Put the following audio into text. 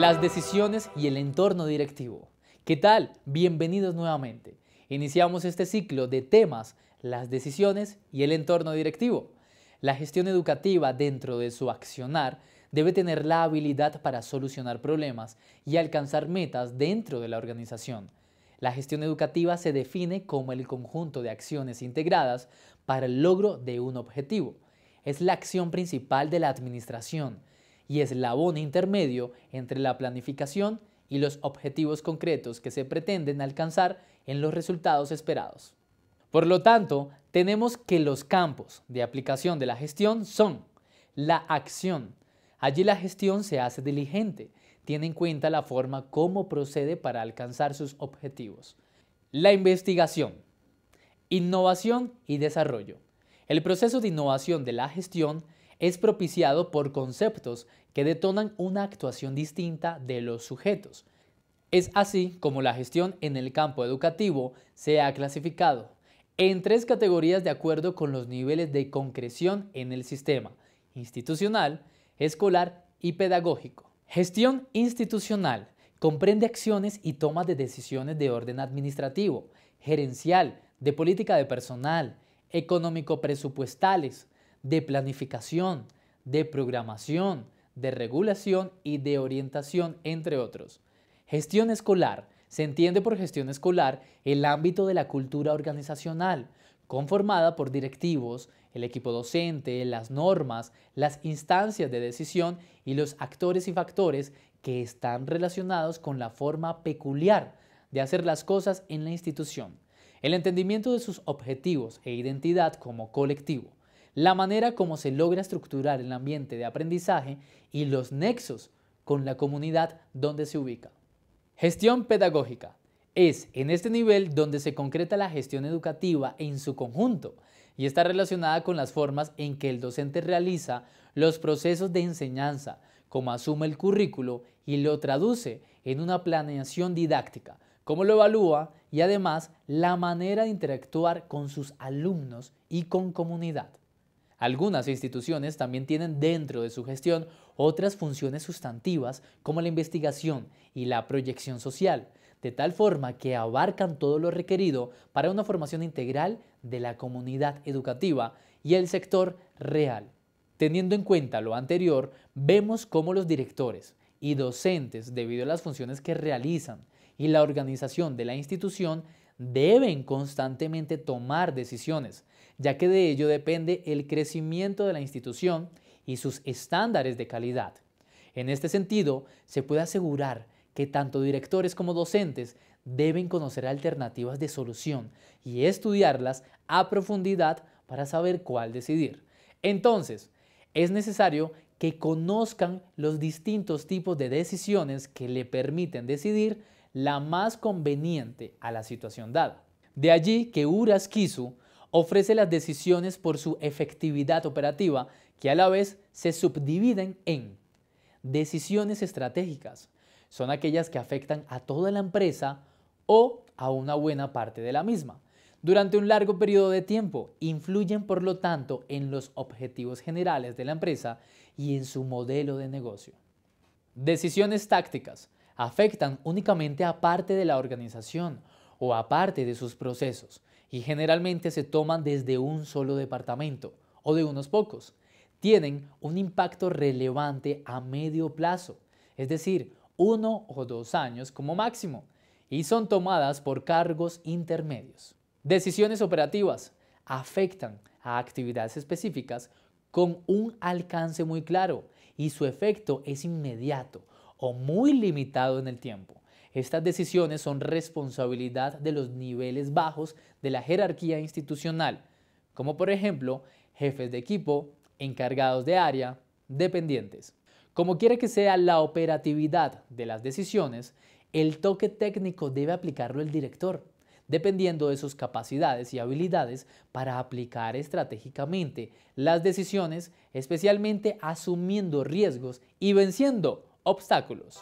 las decisiones y el entorno directivo. ¿Qué tal? Bienvenidos nuevamente. Iniciamos este ciclo de temas, las decisiones y el entorno directivo. La gestión educativa dentro de su accionar debe tener la habilidad para solucionar problemas y alcanzar metas dentro de la organización. La gestión educativa se define como el conjunto de acciones integradas para el logro de un objetivo. Es la acción principal de la administración y eslabón intermedio entre la planificación y los objetivos concretos que se pretenden alcanzar en los resultados esperados. Por lo tanto, tenemos que los campos de aplicación de la gestión son la acción. Allí la gestión se hace diligente, tiene en cuenta la forma cómo procede para alcanzar sus objetivos. La investigación, innovación y desarrollo. El proceso de innovación de la gestión es propiciado por conceptos que detonan una actuación distinta de los sujetos. Es así como la gestión en el campo educativo se ha clasificado en tres categorías de acuerdo con los niveles de concreción en el sistema institucional, escolar y pedagógico. Gestión institucional comprende acciones y tomas de decisiones de orden administrativo, gerencial, de política de personal, económico-presupuestales, de planificación, de programación, de regulación y de orientación, entre otros. Gestión escolar. Se entiende por gestión escolar el ámbito de la cultura organizacional, conformada por directivos, el equipo docente, las normas, las instancias de decisión y los actores y factores que están relacionados con la forma peculiar de hacer las cosas en la institución, el entendimiento de sus objetivos e identidad como colectivo la manera como se logra estructurar el ambiente de aprendizaje y los nexos con la comunidad donde se ubica. Gestión pedagógica. Es en este nivel donde se concreta la gestión educativa en su conjunto y está relacionada con las formas en que el docente realiza los procesos de enseñanza, cómo asume el currículo y lo traduce en una planeación didáctica, cómo lo evalúa y además la manera de interactuar con sus alumnos y con comunidad. Algunas instituciones también tienen dentro de su gestión otras funciones sustantivas como la investigación y la proyección social, de tal forma que abarcan todo lo requerido para una formación integral de la comunidad educativa y el sector real. Teniendo en cuenta lo anterior, vemos cómo los directores y docentes, debido a las funciones que realizan y la organización de la institución, deben constantemente tomar decisiones ya que de ello depende el crecimiento de la institución y sus estándares de calidad. En este sentido, se puede asegurar que tanto directores como docentes deben conocer alternativas de solución y estudiarlas a profundidad para saber cuál decidir. Entonces, es necesario que conozcan los distintos tipos de decisiones que le permiten decidir la más conveniente a la situación dada. De allí que Uras ofrece las decisiones por su efectividad operativa, que a la vez se subdividen en decisiones estratégicas. Son aquellas que afectan a toda la empresa o a una buena parte de la misma. Durante un largo periodo de tiempo, influyen por lo tanto en los objetivos generales de la empresa y en su modelo de negocio. Decisiones tácticas afectan únicamente a parte de la organización o a parte de sus procesos y generalmente se toman desde un solo departamento o de unos pocos. Tienen un impacto relevante a medio plazo, es decir, uno o dos años como máximo, y son tomadas por cargos intermedios. Decisiones operativas afectan a actividades específicas con un alcance muy claro y su efecto es inmediato o muy limitado en el tiempo. Estas decisiones son responsabilidad de los niveles bajos de la jerarquía institucional, como por ejemplo jefes de equipo, encargados de área, dependientes. Como quiere que sea la operatividad de las decisiones, el toque técnico debe aplicarlo el director, dependiendo de sus capacidades y habilidades para aplicar estratégicamente las decisiones, especialmente asumiendo riesgos y venciendo obstáculos.